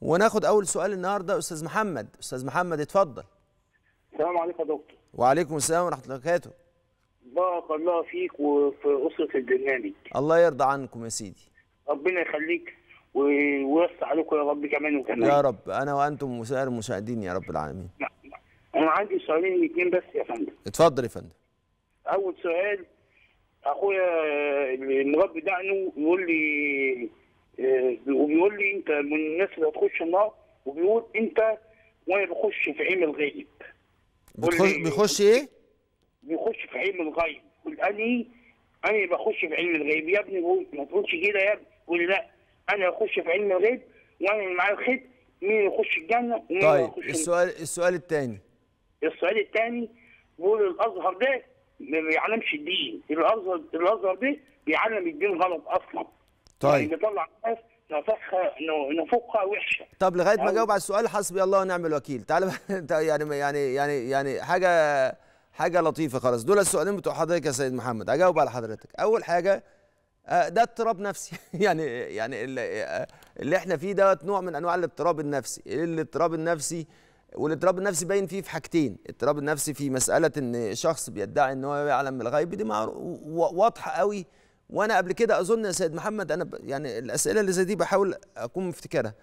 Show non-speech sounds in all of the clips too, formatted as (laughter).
وناخد اول سؤال النهارده استاذ محمد استاذ محمد اتفضل السلام عليكم يا دكتور وعليكم السلام ورحمه الله وبركاته بارك الله فيك وفي اسره البرنامج الله يرضى عنكم يا سيدي ربنا يخليك ويوسع عليكم يا رب كمان وكمان يا رب انا وانتم وسائر المشاهدين يا رب العالمين نعم، نعم. انا عندي سؤالين اثنين بس يا فندم اتفضل يا فندم اول سؤال اخويا المربي دعنه يقول لي آه، وبيقول لي انت من الناس اللي هتخش النار وبيقول انت وانا بخش في علم الغيب بتخش بيخش ايه؟ بيخش في علم الغيب اني انا بخش في علم الغيب يا ابني بقول ما تقولش كده يا ابني قول لا انا اخش في علم الغيب وانا اللي معايا الخيط مين يخش الجنه ومين طيب يخش السؤال السؤال الثاني السؤال الثاني بيقول الازهر ده ما بيعلمش الدين الازهر الازهر ده بيعلم الدين غلط اصلا طيب نطلع يعني ناس نفخها نفخها وحشه طب لغايه ما يعني اجاوب على السؤال حسبي الله ونعم الوكيل تعالى (laughs) يعني يعني يعني يعني حاجه حاجه لطيفه خالص دول السؤالين بتوع حضرتك يا سيد محمد اجاوب على حضرتك اول حاجه آه، ده اضطراب نفسي (laughs) يعني يعني آه، اللي احنا فيه دوت نوع من انواع الاضطراب النفسي الاضطراب النفسي والاضطراب النفسي باين فيه في حاجتين الاضطراب النفسي في مساله ان شخص بيدعي ان هو يعلم الغيب دي واضحه قوي وانا قبل كده اظن يا سيد محمد انا يعني الاسئله اللي زي دي بحاول اكون مفتكرها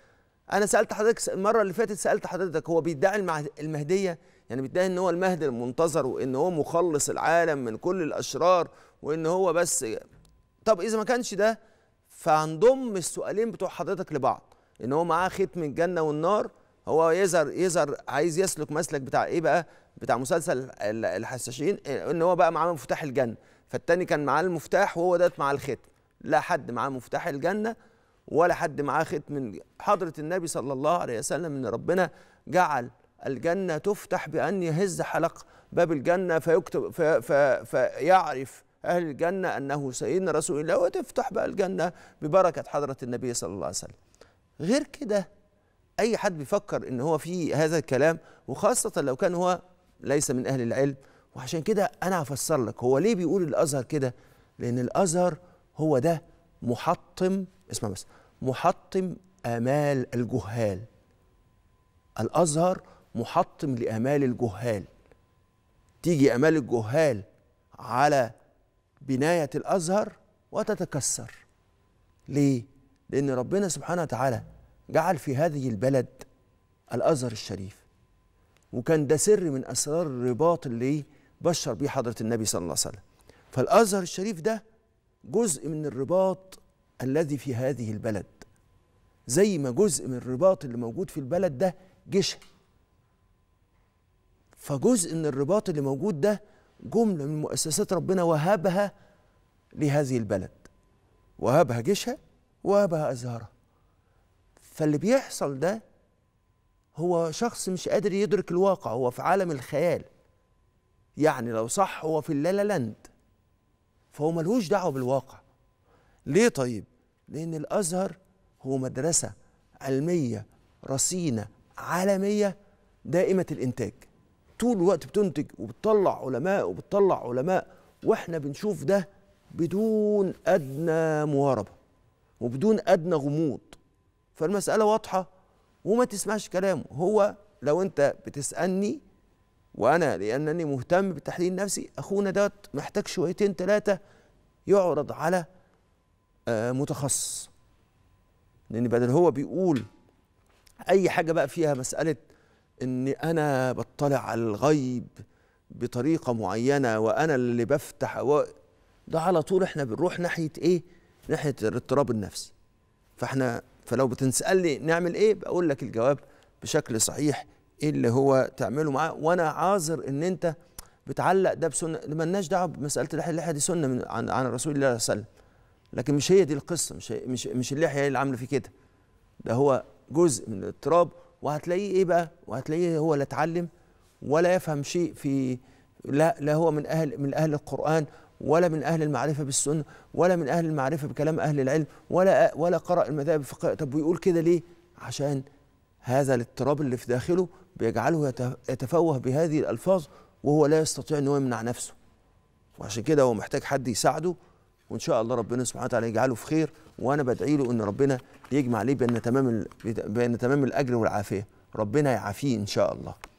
انا سالت حضرتك المره اللي فاتت سالت حضرتك هو بيدعي المهديه يعني بيدعي ان هو المهدي المنتظر وان هو مخلص العالم من كل الاشرار وان هو بس طب اذا ما كانش ده فهنضم السؤالين بتوع حضرتك لبعض ان هو معاه ختم الجنه والنار هو يظهر يظهر عايز يسلك مسلك بتاع ايه بقى بتاع مسلسل الحشاشين ان هو بقى معاه مفتاح الجنه فالتاني كان معاه المفتاح وهو ده مع الختم لا حد معاه مفتاح الجنه ولا حد معاه ختم حضره النبي صلى الله عليه وسلم ان ربنا جعل الجنه تفتح بان يهز حلق باب الجنه فيكتب في في فيعرف اهل الجنه انه سيدنا رسول الله وتفتح بقى الجنه ببركه حضره النبي صلى الله عليه وسلم غير كده اي حد بيفكر ان هو في هذا الكلام وخاصه لو كان هو ليس من اهل العلم وعشان كده انا هفسر لك هو ليه بيقول الازهر كده لان الازهر هو ده محطم اسمع بس محطم امال الجهال الازهر محطم لامال الجهال تيجي امال الجهال على بنايه الازهر وتتكسر ليه لان ربنا سبحانه وتعالى جعل في هذه البلد الازهر الشريف وكان ده سر من اسرار الرباط اللي إيه؟ بشر بيه حضرة النبي صلى الله عليه وسلم فالأزهر الشريف ده جزء من الرباط الذي في هذه البلد زي ما جزء من الرباط اللي موجود في البلد ده جشه فجزء من الرباط اللي موجود ده جملة من مؤسسات ربنا وهبها لهذه البلد وهبها جيشها وهبها أزهرها فاللي بيحصل ده هو شخص مش قادر يدرك الواقع هو في عالم الخيال يعني لو صح هو في اللالا لاند فهو ملهوش دعوه بالواقع ليه طيب لان الازهر هو مدرسه علميه رصينه عالميه دائمه الانتاج طول الوقت بتنتج وبتطلع علماء وبتطلع علماء واحنا بنشوف ده بدون ادنى مواربه وبدون ادنى غموض فالمساله واضحه وما تسمعش كلامه هو لو انت بتسالني وانا لانني مهتم بتحليل نفسي اخونا دوت محتاج شويتين ثلاثه يعرض على آه، متخصص لان بدل هو بيقول اي حاجه بقى فيها مساله ان انا بطلع على الغيب بطريقه معينه وانا اللي بفتح و... ده على طول احنا بنروح ناحيه ايه ناحيه الاضطراب النفسي فاحنا فلو بتسالني نعمل ايه بقول لك الجواب بشكل صحيح ايه اللي هو تعمله معاه وانا عاذر ان انت بتعلق ده بسنه مالناش دعوه بمساله اللحيه دي سنه من عن, عن رسول الله صلى الله عليه وسلم لكن مش هي دي القصه مش هي مش مش اللحيه هي اللي عامله فيه كده ده هو جزء من الاضطراب وهتلاقيه ايه بقى وهتلاقيه هو لا اتعلم ولا يفهم شيء في لا لا هو من اهل من اهل القران ولا من اهل المعرفه بالسنه ولا من اهل المعرفه بكلام اهل العلم ولا ولا قرأ المذاهب الفقهيه طب ويقول كده ليه عشان هذا الاضطراب اللي في داخله بيجعله يتفوه بهذه الألفاظ وهو لا يستطيع ان يمنع نفسه وعشان كده هو محتاج حد يساعده وإن شاء الله ربنا سبحانه وتعالى يجعله في خير وأنا بدعي له أن ربنا يجمع عليه بأن تمام, بين تمام الأجر والعافية ربنا يعافيه إن شاء الله